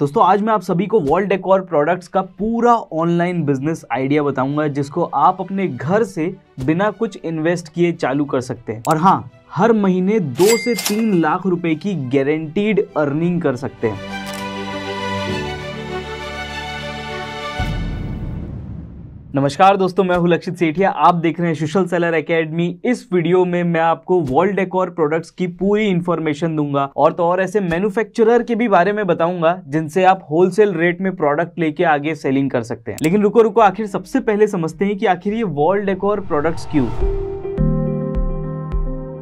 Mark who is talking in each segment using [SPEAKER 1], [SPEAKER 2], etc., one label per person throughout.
[SPEAKER 1] दोस्तों आज मैं आप सभी को वॉल डेकोर प्रोडक्ट्स का पूरा ऑनलाइन बिजनेस आइडिया बताऊंगा जिसको आप अपने घर से बिना कुछ इन्वेस्ट किए चालू कर सकते हैं और हाँ हर महीने दो से तीन लाख रुपए की गारंटीड अर्निंग कर सकते हैं नमस्कार दोस्तों मैं हूं लक्षित सेठिया आप देख रहे हैं सुशल सेलर एकेडमी इस वीडियो में मैं आपको वॉल डेकोर प्रोडक्ट्स की पूरी इन्फॉर्मेशन दूंगा और तो और ऐसे मैन्युफैक्चरर के भी बारे में बताऊंगा जिनसे आप होलसेल रेट में प्रोडक्ट लेके आगे सेलिंग कर सकते हैं लेकिन रुको रुको आखिर सबसे पहले समझते हैं कि आखिर ये वॉल डेकोर प्रोडक्ट्स क्यों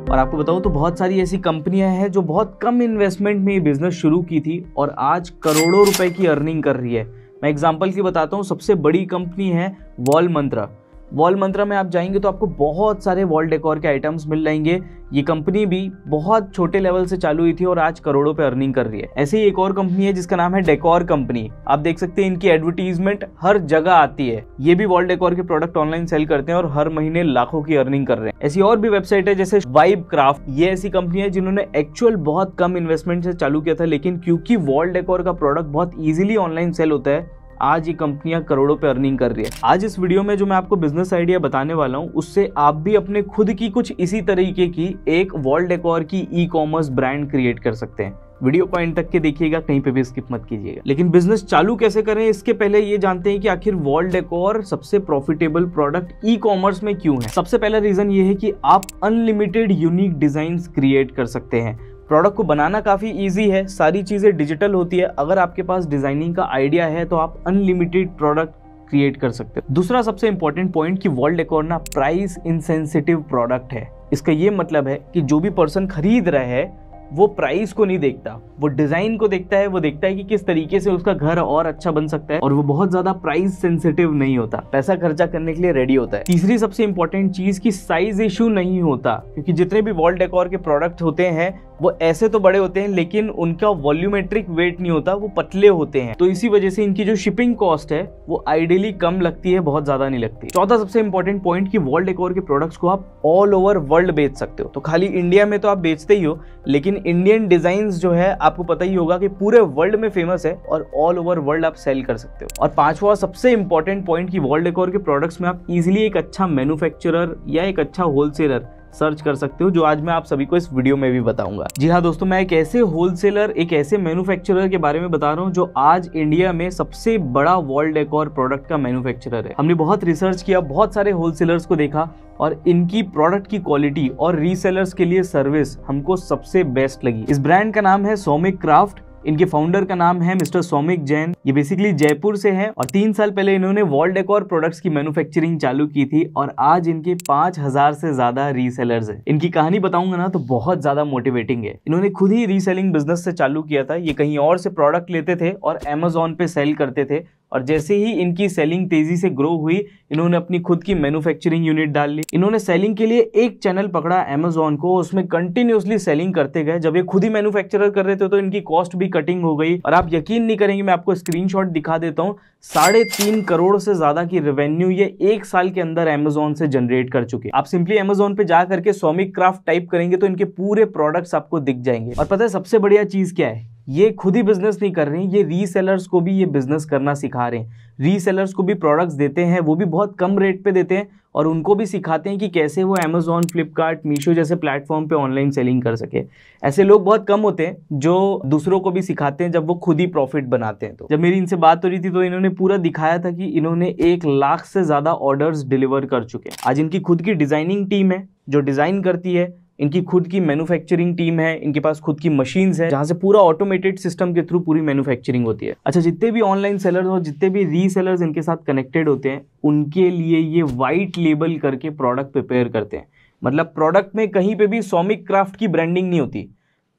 [SPEAKER 1] और आपको बताऊं तो बहुत सारी ऐसी कंपनियां हैं जो बहुत कम इन्वेस्टमेंट में ये बिजनेस शुरू की थी और आज करोड़ों रुपए की अर्निंग कर रही है मैं एग्जाम्पल की बताता हूँ सबसे बड़ी कंपनी है वॉल मंत्रा वॉल मंत्रा में आप जाएंगे तो आपको बहुत सारे वॉल डेकोर के आइटम्स मिल जाएंगे ये कंपनी भी बहुत छोटे लेवल से चालू हुई थी और आज करोड़ों पे अर्निंग कर रही है ऐसे ही एक और कंपनी है जिसका नाम है डेकोर कंपनी आप देख सकते हैं इनकी एडवर्टीजमेंट हर जगह आती है ये भी वॉल डेकोर के प्रोडक्ट ऑनलाइन सेल करते हैं और हर महीने लाखों की अर्निंग कर रहे हैं ऐसी और भी वेबसाइट है जैसे वाइब क्राफ्ट ये ऐसी कंपनी है जिन्होंने एक्चुअल बहुत कम इन्वेस्टमेंट से चालू किया था लेकिन क्योंकि वॉल डेकोर का प्रोडक्ट बहुत ईजिली ऑनलाइन सेल होता है आज ये कंपनियां करोड़ों पे अर्निंग कर रही है आज इस वीडियो में जो मैं आपको बिजनेस आइडिया बताने वाला हूँ उससे आप भी अपने खुद की कुछ इसी तरीके की एक वॉल डेकोर की ई कॉमर्स ब्रांड क्रिएट कर सकते हैं वीडियो को एंड तक के देखिएगा कहीं पे भी स्किप मत कीजिएगा लेकिन बिजनेस चालू कैसे करें इसके पहले ये जानते हैं कि आखिर वॉल डेकोर सबसे प्रॉफिटेबल प्रोडक्ट ई कॉमर्स में क्यों है सबसे पहला रीजन ये है कि आप अनलिमिटेड यूनिक डिजाइन क्रिएट कर सकते हैं प्रोडक्ट को बनाना काफ़ी ईजी है सारी चीज़ें डिजिटल होती है अगर आपके पास डिज़ाइनिंग का आइडिया है तो आप अनलिमिटेड प्रोडक्ट क्रिएट कर सकते हो दूसरा सबसे इंपॉर्टेंट पॉइंट कि वॉल डेकोर ना प्राइस इनसेंसिटिव प्रोडक्ट है इसका ये मतलब है कि जो भी पर्सन खरीद रहा है वो प्राइस को नहीं देखता वो डिजाइन को देखता है वो देखता है कि किस तरीके से उसका घर और अच्छा बन सकता है और वो बहुत ज्यादा प्राइस सेंसिटिव नहीं होता पैसा खर्चा करने के लिए रेडी होता है तीसरी सबसे इंपॉर्टेंट चीज की साइज इशू नहीं होता क्योंकि जितने भी वॉल डेकोर के प्रोडक्ट होते हैं वो ऐसे तो बड़े होते हैं लेकिन उनका वॉल्यूमेट्रिक वेट नहीं होता वो पतले होते हैं तो इसी वजह से इनकी जो शिपिंग कॉस्ट है वो आइडियली कम लगती है बहुत ज़्यादा नहीं लगती चौथा सबसे इंपॉर्टेंट पॉइंट कि वर्ल्ड डेकोर के प्रोडक्ट्स को आप ऑल ओवर वर्ल्ड बेच सकते हो तो खाली इंडिया में तो आप बेचते ही हो लेकिन इंडियन डिजाइन जो है आपको पता ही होगा कि पूरे वर्ल्ड में फेमस है और ऑल ओवर वर्ल्ड आप सेल कर सकते हो और पांचवा सबसे इंपॉर्टेंट पॉइंट की वर्ल्ड एकोर के प्रोडक्ट्स में आप इजिली एक अच्छा मैन्युफैक्चरर या एक अच्छा होलसेलर सर्च कर सकते हो जो आज मैं आप सभी को इस वीडियो में भी बताऊंगा जी हाँ दोस्तों मैं एक ऐसे होलसेलर एक ऐसे मैन्युफैक्चरर के बारे में बता रहा हूँ जो आज इंडिया में सबसे बड़ा वर्ल्ड डेकोर प्रोडक्ट का मैन्युफैक्चरर है हमने बहुत रिसर्च किया बहुत सारे होलसेलर्स को देखा और इनकी प्रोडक्ट की क्वालिटी और रीसेलर्स के लिए सर्विस हमको सबसे बेस्ट लगी इस ब्रांड का नाम है सोमिक क्राफ्ट इनके फाउंडर का नाम है मिस्टर सौमिक जैन ये बेसिकली जयपुर से है और तीन साल पहले इन्होंने वॉल डेकोर प्रोडक्ट्स की मैन्युफैक्चरिंग चालू की थी और आज इनके पांच हजार से ज्यादा रीसेलर्स हैं इनकी कहानी बताऊंगा ना तो बहुत ज्यादा मोटिवेटिंग है इन्होंने खुद ही रीसेलिंग बिजनेस से चालू किया था ये कहीं और से प्रोडक्ट लेते थे और एमेजोन पे सेल करते थे और जैसे ही इनकी सेलिंग तेजी से ग्रो हुई इन्होंने अपनी खुद की मैन्युफैक्चरिंग यूनिट डाल ली इन्होंने सेलिंग के लिए एक चैनल पकड़ा अमेजोन को उसमें कंटिन्यूसली सेलिंग करते गए जब ये खुद ही मैन्युफैक्चरर कर रहे थे तो इनकी कॉस्ट भी कटिंग हो गई और आप यकीन नहीं करेंगे मैं आपको स्क्रीन दिखा देता हूँ साढ़े तीन करोड़ से ज्यादा की रेवेन्यू ये एक साल के अंदर अमेजोन से जनरेट कर चुके आप सिंपली अमेजोन पे जा करके सोमिक क्राफ्ट टाइप करेंगे तो इनके पूरे प्रोडक्ट्स आपको दिख जाएंगे और पता है सबसे बढ़िया चीज क्या है ये खुद ही बिजनेस नहीं कर रहे हैं ये रीसेलर्स को भी ये बिजनेस करना सिखा रहे हैं रीसेलर्स को भी प्रोडक्ट्स देते हैं वो भी बहुत कम रेट पे देते हैं और उनको भी सिखाते हैं कि कैसे वो अमेजोन फ्लिपकार्ट मीशो जैसे प्लेटफॉर्म पे ऑनलाइन सेलिंग कर सके ऐसे लोग बहुत कम होते हैं जो दूसरों को भी सिखाते हैं जब वो खुद ही प्रॉफिट बनाते हैं तो जब मेरी इनसे बात हो रही थी तो इन्होंने पूरा दिखाया था कि इन्होंने एक लाख से ज़्यादा ऑर्डर्स डिलीवर कर चुके हैं आज इनकी खुद की डिज़ाइनिंग टीम है जो डिज़ाइन करती है इनकी खुद की मैन्युफैक्चरिंग टीम है इनके पास खुद की मशीन्स है जहाँ से पूरा ऑटोमेटेड सिस्टम के थ्रू पूरी मैन्युफैक्चरिंग होती है अच्छा जितने भी ऑनलाइन सेलर्स और जितने भी रीसेलर्स इनके साथ कनेक्टेड होते हैं उनके लिए ये वाइट लेबल करके प्रोडक्ट प्रिपेयर करते हैं मतलब प्रोडक्ट में कहीं पे भी सोमिक क्राफ्ट की ब्रांडिंग नहीं होती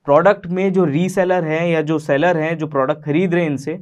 [SPEAKER 1] प्रोडक्ट में जो रीसेलर है या जो सेलर हैं जो प्रोडक्ट खरीद रहे हैं इनसे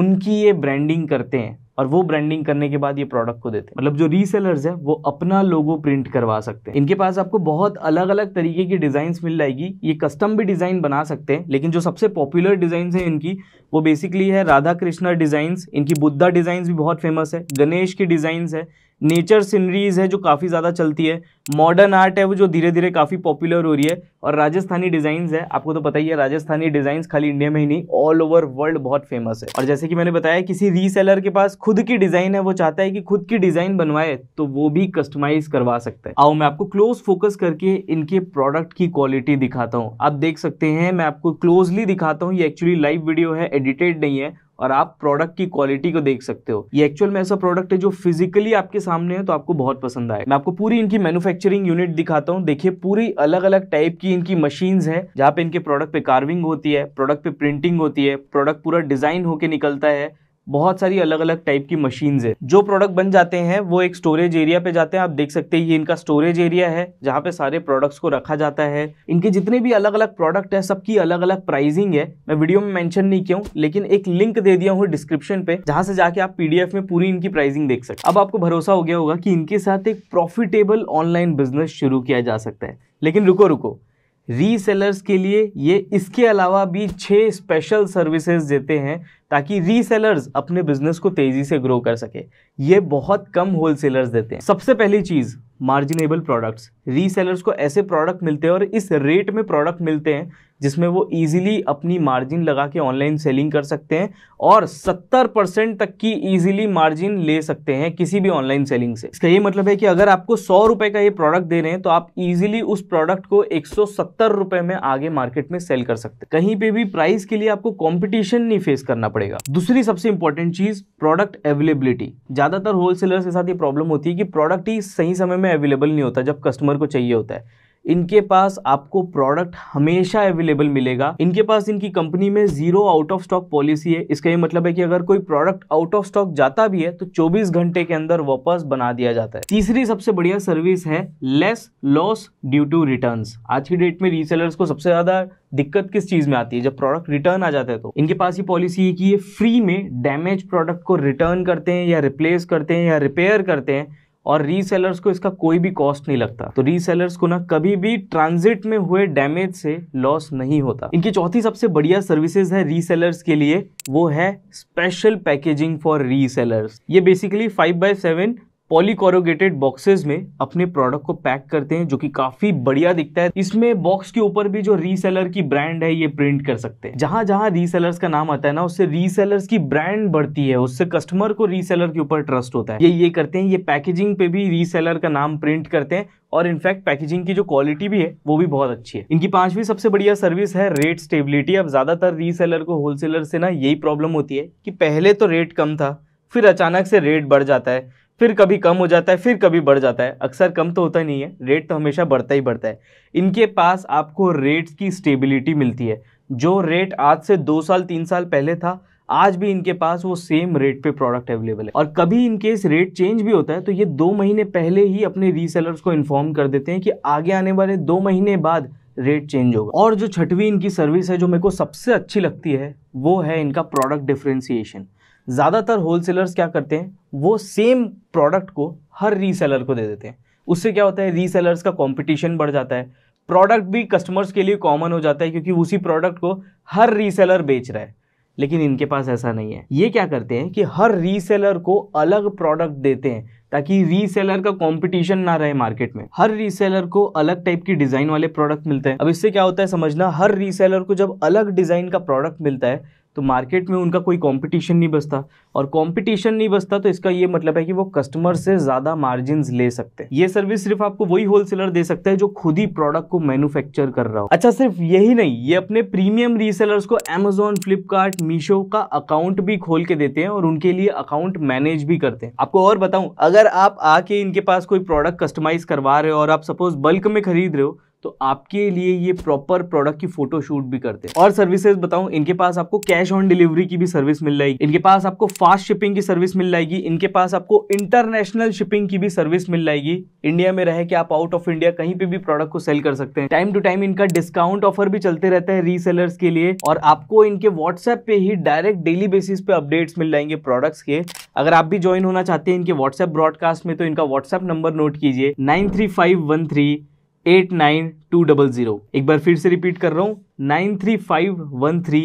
[SPEAKER 1] उनकी ये ब्रांडिंग करते हैं और वो ब्रांडिंग करने के बाद ये प्रोडक्ट को देते हैं मतलब जो रीसेलर्स है वो अपना लोगो प्रिंट करवा सकते हैं इनके पास आपको बहुत अलग अलग तरीके की डिजाइन मिल जाएगी ये कस्टम भी डिजाइन बना सकते हैं लेकिन जो सबसे पॉपुलर डिजाइन है इनकी वो बेसिकली है राधा कृष्णा डिजाइन इनकी बुद्धा डिजाइन भी बहुत फेमस है गणेश की डिजाइन है नेचर सीनरीज है जो काफ़ी ज़्यादा चलती है मॉडर्न आर्ट है वो जो धीरे धीरे काफ़ी पॉपुलर हो रही है और राजस्थानी डिज़ाइंस है आपको तो पता ही है राजस्थानी डिज़ाइंस खाली इंडिया में ही नहीं ऑल ओवर वर्ल्ड बहुत फेमस है और जैसे कि मैंने बताया किसी रीसेलर के पास खुद की डिज़ाइन है वो चाहता है कि खुद की डिज़ाइन बनवाए तो वो भी कस्टमाइज करवा सकता है आओ मैं आपको क्लोज फोकस करके इनके प्रोडक्ट की क्वालिटी दिखाता हूँ आप देख सकते हैं मैं आपको क्लोजली दिखाता हूँ ये एक्चुअली लाइव वीडियो है एडिटेड नहीं है और आप प्रोडक्ट की क्वालिटी को देख सकते हो ये एक्चुअल में ऐसा प्रोडक्ट है जो फिजिकली आपके सामने है तो आपको बहुत पसंद आए मैं आपको पूरी इनकी मैन्युफैक्चरिंग यूनिट दिखाता हूँ देखिए पूरी अलग अलग टाइप की इनकी मशीन है जहाँ पे इनके प्रोडक्ट पे कार्विंग होती है प्रोडक्ट पे प्रिंटिंग होती है प्रोडक्ट पूरा डिजाइन होके निकलता है बहुत सारी अलग अलग टाइप की मशीन है जो प्रोडक्ट बन जाते हैं वो एक स्टोरेज एरिया पे जाते हैं आप देख सकते हैं ये इनका स्टोरेज एरिया है जहाँ पे सारे प्रोडक्ट्स को रखा जाता है इनके जितने भी अलग अलग प्रोडक्ट है सबकी अलग अलग प्राइसिंग है मैं वीडियो में मैंशन नहीं किया लेकिन एक लिंक दे दिया हूँ डिस्क्रिप्शन पे जहाँ से जाके आप पीडीएफ में पूरी इनकी प्राइसिंग देख सकते अब आपको भरोसा हो गया होगा कि इनके साथ एक प्रॉफिटेबल ऑनलाइन बिजनेस शुरू किया जा सकता है लेकिन रुको रुको रीसेलर्स के लिए ये इसके अलावा भी छह स्पेशल सर्विसेज देते हैं ताकि रीसेलर्स अपने बिजनेस को तेजी से ग्रो कर सके ये बहुत कम होलसेलर्स देते हैं सबसे पहली चीज़ मार्जिनेबल प्रोडक्ट्स रीसेलर्स को ऐसे प्रोडक्ट मिलते हैं और इस रेट में प्रोडक्ट मिलते हैं जिसमें वो इजीली अपनी मार्जिन लगा के ऑनलाइन सेलिंग कर सकते हैं और 70 परसेंट तक की इजीली मार्जिन ले सकते हैं किसी भी ऑनलाइन सेलिंग से इसका ये मतलब है कि अगर आपको सौ रुपये का ये प्रोडक्ट दे रहे हैं तो आप इजीली उस प्रोडक्ट को एक सौ में आगे मार्केट में सेल कर सकते हैं कहीं पर भी प्राइस के लिए आपको कॉम्पिटिशन नहीं फेस करना पड़ता पड़ेगा दूसरी सबसे इंपॉर्टेंट चीज प्रोडक्ट अवेलेबिलिटी ज्यादातर होलसेलर के साथ ये प्रॉब्लम होती है कि प्रोडक्ट ही सही समय में अवेलेबल नहीं होता जब कस्टमर को चाहिए होता है इनके पास आपको प्रोडक्ट हमेशा अवेलेबल मिलेगा इनके पास इनकी कंपनी में zero out of stock policy है इसका ये मतलब है कि अगर कोई प्रोडक्ट आउट ऑफ स्टॉक जाता भी है तो 24 घंटे के अंदर वापस बना दिया जाता है तीसरी सबसे बढ़िया सर्विस है less loss due to return आज की डेट में रीसेलर्स को सबसे ज्यादा दिक्कत किस चीज में आती है जब प्रोडक्ट रिटर्न आ जाता है तो इनके पास ये पॉलिसी है कि ये फ्री में डैमेज प्रोडक्ट को रिटर्न करते हैं या रिप्लेस करते हैं या रिपेयर करते हैं और रीसेलर्स को इसका कोई भी कॉस्ट नहीं लगता तो रीसेलर्स को ना कभी भी ट्रांजिट में हुए डैमेज से लॉस नहीं होता इनकी चौथी सबसे बढ़िया सर्विसेज है रीसेलर्स के लिए वो है स्पेशल पैकेजिंग फॉर रीसेलर्स ये basically five by seven polycorrugated boxes में अपने प्रोडक्ट को पैक करते हैं जो कि काफी बढ़िया दिखता है इसमें बॉक्स के ऊपर भी जो रीसेलर की ब्रांड है ये प्रिंट कर सकते हैं जहां जहां रीसेलर्स का नाम आता है ना उससे रीसेलर्स की ब्रांड बढ़ती है उससे कस्टमर को रीसेलर के ऊपर ट्रस्ट होता है ये ये करते हैं ये पैकेजिंग पे भी रीसेलर का नाम प्रिंट करते हैं और इनफैक्ट पैकेजिंग की जो क्वालिटी भी है वो भी बहुत अच्छी है इनकी पांचवी सबसे बढ़िया सर्विस है रेट स्टेबिलिटी अब ज्यादातर रीसेलर को होलसेलर से ना यही प्रॉब्लम होती है कि पहले तो रेट कम था फिर अचानक से रेट बढ़ जाता है फिर कभी कम हो जाता है फिर कभी बढ़ जाता है अक्सर कम तो होता नहीं है रेट तो हमेशा बढ़ता ही बढ़ता है इनके पास आपको रेट्स की स्टेबिलिटी मिलती है जो रेट आज से दो साल तीन साल पहले था आज भी इनके पास वो सेम रेट पे प्रोडक्ट अवेलेबल है और कभी इनकेस रेट चेंज भी होता है तो ये दो महीने पहले ही अपने रीसेलर्स को इन्फॉर्म कर देते हैं कि आगे आने वाले दो महीने बाद रेट चेंज होगा और जो छठवीं इनकी सर्विस है जो मेरे को सबसे अच्छी लगती है वो है इनका प्रोडक्ट डिफ्रेंसीशन ज़्यादातर होलसेलर्स क्या करते हैं वो सेम प्रोडक्ट को हर रीसेलर को दे देते हैं उससे क्या होता है रीसेलर्स का कंपटीशन बढ़ जाता है प्रोडक्ट भी कस्टमर्स के लिए कॉमन हो जाता है क्योंकि उसी प्रोडक्ट को हर रीसेलर बेच रहा है लेकिन इनके पास ऐसा नहीं है ये क्या करते हैं कि हर रीसेलर को अलग प्रोडक्ट देते हैं ताकि रीसेलर का कंपटीशन ना रहे मार्केट में हर रीसेलर को अलग टाइप की डिज़ाइन वाले प्रोडक्ट मिलते हैं अब इससे क्या होता है समझना हर रीसेलर को जब अलग डिज़ाइन का प्रोडक्ट मिलता है तो मार्केट में उनका कोई कंपटीशन नहीं बचता और कंपटीशन नहीं बचता तो इसका ये मतलब है कि वो कस्टमर से ज़्यादा मार्जिन ले सकते हैं ये सर्विस सिर्फ आपको वही होलसेलर दे सकता है जो खुद ही प्रोडक्ट को मैन्युफैक्चर कर रहा हो अच्छा सिर्फ यही नहीं ये अपने प्रीमियम रीसेलर्स को अमेजोन फ्लिपकार्ट मीशो का अकाउंट भी खोल के देते हैं और उनके लिए अकाउंट मैनेज भी करते हैं आपको और बताऊं अगर आप आके इनके पास कोई प्रोडक्ट कस्टमाइज करवा रहे हो और आप सपोज बल्क में खरीद रहे हो तो आपके लिए ये प्रॉपर प्रोडक्ट की फोटोशूट भी करते हैं और सर्विसेज बताऊं इनके पास आपको कैश ऑन डिलीवरी की भी सर्विस मिल जाएगी इनके पास आपको फास्ट शिपिंग की सर्विस मिल जाएगी इनके पास आपको इंटरनेशनल शिपिंग की भी सर्विस मिल जाएगी इंडिया में रह के आप आउट ऑफ इंडिया कहीं पे भी प्रोडक्ट को सेल कर सकते हैं टाइम टू टाइम इनका डिस्काउंट ऑफर भी चलते रहता है रीसेलर्स के लिए और आपको इनके व्हाट्सएप पे ही डायरेक्ट डेली बेसिस पे अपडेट्स मिल जाएंगे प्रोडक्ट्स के अगर आप भी ज्वाइन होना चाहते हैं इनके व्हाट्सएप ब्रॉडकास्ट में तो इनका व्हाट्सएप नंबर नोट कीजिए nine three five one three eight nine two double zero एक बार फिर से रिपीट कर रहा हूँ nine three five one three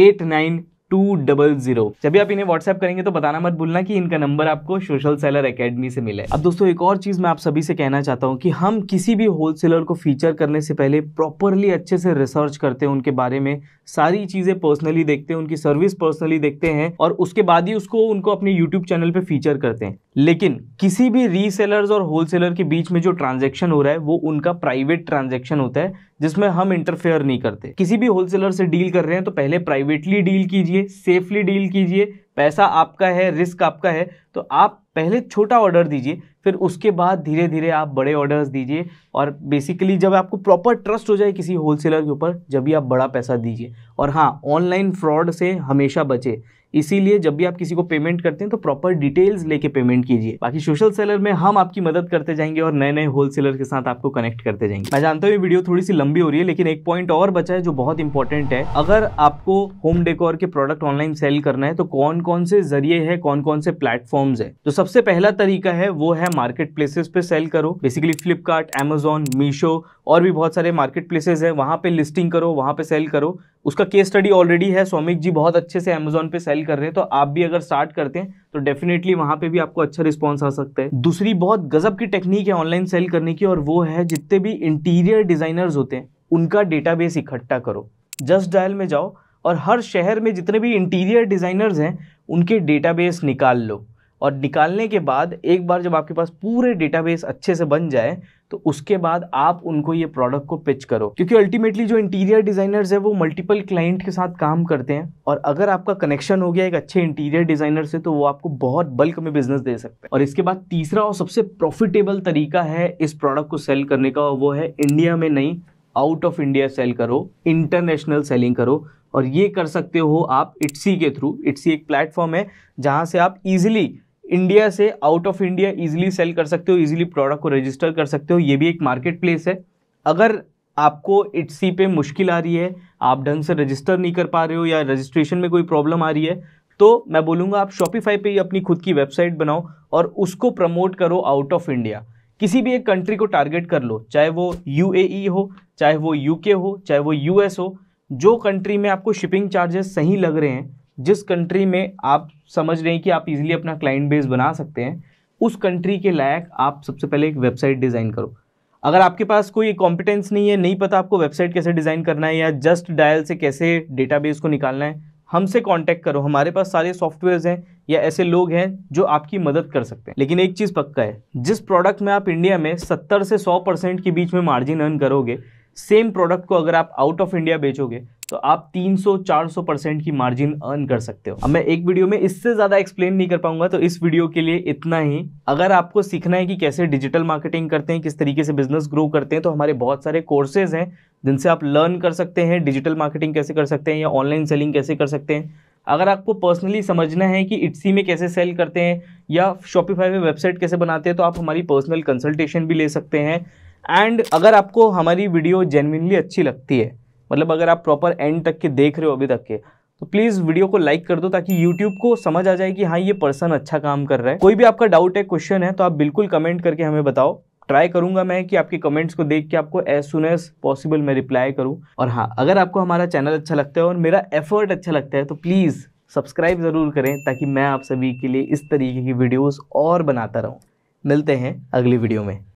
[SPEAKER 1] eight nine two double zero जब भी आप इन्हें व्हाट्सएप करेंगे तो बताना मत भूलना कि इनका नंबर आपको सोशल सेलर एकेडमी से मिले अब दोस्तों एक और चीज़ मैं आप सभी से कहना चाहता हूँ कि हम किसी भी होलसेलर को फीचर करने से पहले प्रॉपरली अच्छे से रिसर्च करते हैं उनके बारे में सारी चीज़ें पर्सनली देखते हैं उनकी सर्विस पर्सनली देखते हैं और उसके बाद ही उसको उनको अपने यूट्यूब चैनल पर फीचर करते हैं लेकिन किसी भी रीसेलर्स और होलसेलर के बीच में जो ट्रांजेक्शन हो रहा है वो उनका प्राइवेट ट्रांजेक्शन होता है जिसमें हम इंटरफेयर नहीं करते किसी भी होलसेलर से डील कर रहे हैं तो पहले प्राइवेटली डील कीजिए सेफली डील कीजिए पैसा आपका है रिस्क आपका है तो आप पहले छोटा ऑर्डर दीजिए फिर उसके बाद धीरे धीरे आप बड़े ऑर्डर्स दीजिए और बेसिकली जब आपको प्रॉपर ट्रस्ट हो जाए किसी होलसेलर के ऊपर जब भी आप बड़ा पैसा दीजिए और हाँ ऑनलाइन फ्रॉड से हमेशा बचे इसीलिए जब भी आप किसी को पेमेंट करते हैं तो प्रॉपर डिटेल्स लेके पेमेंट कीजिए बाकी सोशल सेलर में हम आपकी मदद करते जाएंगे और नए नए होलसेलर के साथ आपको कनेक्ट करते जाएंगे मैं जानता हूँ वीडियो थोड़ी सी लंबी हो रही है लेकिन एक पॉइंट और बचा है जो बहुत इंपॉर्टेंट है अगर आपको होम डेकोर के प्रोडक्ट ऑनलाइन सेल करना है तो कौन कौन से जरिए है कौन कौन से प्लेटफॉर्म है तो सबसे पहला तरीका है वो है मार्केट प्लेसेस पे सेल करो बेसिकली फ्लिपकार्ट एमेजोन मीशो और भी बहुत सारे मार्केट प्लेसेज हैं वहाँ पर लिस्टिंग करो वहाँ पर सेल करो उसका केस स्टडी ऑलरेडी है स्वामिक जी बहुत अच्छे से अमेजोन पे सेल कर रहे हैं तो आप भी अगर स्टार्ट करते हैं तो डेफिनेटली वहाँ पे भी आपको अच्छा रिस्पॉन्स आ सकता है दूसरी बहुत गजब की टेक्निक है ऑनलाइन सेल करने की और वो है जितने भी इंटीरियर डिज़ाइनर्स होते हैं उनका डेटाबेस इकट्ठा करो जस्ट डायल में जाओ और हर शहर में जितने भी इंटीरियर डिज़ाइनर्स हैं उनके डेटाबेस निकाल लो और निकालने के बाद एक बार जब आपके पास पूरे डेटाबेस अच्छे से बन जाए तो उसके बाद आप उनको ये प्रोडक्ट को पिच करो क्योंकि अल्टीमेटली जो इंटीरियर डिज़ाइनर्स है वो मल्टीपल क्लाइंट के साथ काम करते हैं और अगर आपका कनेक्शन हो गया एक अच्छे इंटीरियर डिज़ाइनर से तो वो आपको बहुत बल्क में बिजनेस दे सकते हैं और इसके बाद तीसरा और सबसे प्रॉफिटेबल तरीका है इस प्रोडक्ट को सेल करने का वो है इंडिया में नहीं आउट ऑफ इंडिया सेल करो इंटरनेशनल सेलिंग करो और ये कर सकते हो आप इट्सी के थ्रू इट्सी एक प्लेटफॉर्म है जहाँ से आप इजिली इंडिया से out of India easily sell कर सकते हो इजीली प्रोडक्ट को रजिस्टर कर सकते हो ये भी एक मार्केट प्लेस है अगर आपको इट्सी पे मुश्किल आ रही है आप ढंग से रजिस्टर नहीं कर पा रहे हो या रजिस्ट्रेशन में कोई प्रॉब्लम आ रही है तो मैं बोलूँगा आप शॉपिफाई पर ही अपनी खुद की वेबसाइट बनाओ और उसको प्रमोट करो आउट ऑफ इंडिया किसी भी एक कंट्री को टारगेट कर लो चाहे वो यू e हो चाहे वो यू हो चाहे वो यू हो जो कंट्री में आपको शिपिंग चार्जेस सही लग रहे हैं जिस कंट्री में आप समझ रहे हैं कि आप इजीली अपना क्लाइंट बेस बना सकते हैं उस कंट्री के लायक आप सबसे पहले एक वेबसाइट डिज़ाइन करो अगर आपके पास कोई कॉम्पिटेंस नहीं है नहीं पता आपको वेबसाइट कैसे डिज़ाइन करना है या जस्ट डायल से कैसे डेटाबेस को निकालना है हमसे कांटेक्ट करो हमारे पास सारे सॉफ्टवेयर्स हैं या ऐसे लोग हैं जो आपकी मदद कर सकते हैं लेकिन एक चीज़ पक्का है जिस प्रोडक्ट में आप इंडिया में 70 से 100 परसेंट के बीच में मार्जिन अर्न करोगे सेम प्रोडक्ट को अगर आप आउट ऑफ इंडिया बेचोगे तो आप 300-400 परसेंट की मार्जिन अर्न कर सकते हो अब मैं एक वीडियो में इससे ज़्यादा एक्सप्लेन नहीं कर पाऊंगा तो इस वीडियो के लिए इतना ही अगर आपको सीखना है कि कैसे डिजिटल मार्केटिंग करते हैं किस तरीके से बिजनेस ग्रो करते हैं तो हमारे बहुत सारे कोर्सेज हैं जिनसे आप लर्न कर सकते हैं डिजिटल मार्केटिंग कैसे कर सकते हैं या ऑनलाइन सेलिंग कैसे कर सकते हैं अगर आपको पर्सनली समझना है कि इट्सी में कैसे सेल करते हैं या शॉपिफाई में वेबसाइट कैसे बनाते हैं तो आप हमारी पर्सनल कंसल्टेशन भी ले सकते हैं एंड अगर आपको हमारी वीडियो जेनविनली अच्छी लगती है मतलब अगर आप प्रॉपर एंड तक के देख रहे हो अभी तक के तो प्लीज़ वीडियो को लाइक कर दो ताकि यूट्यूब को समझ आ जाए कि हाँ ये पर्सन अच्छा काम कर रहा है कोई भी आपका डाउट है क्वेश्चन है तो आप बिल्कुल कमेंट करके हमें बताओ ट्राई करूंगा मैं कि आपके कमेंट्स को देख के आपको एज सुन एज पॉसिबल मैं रिप्लाई करूं और हाँ अगर आपको हमारा चैनल अच्छा लगता है और मेरा एफर्ट अच्छा लगता है तो प्लीज़ सब्सक्राइब ज़रूर करें ताकि मैं आप सभी के लिए इस तरीके की वीडियोज़ और बनाता रहूँ मिलते हैं अगली वीडियो में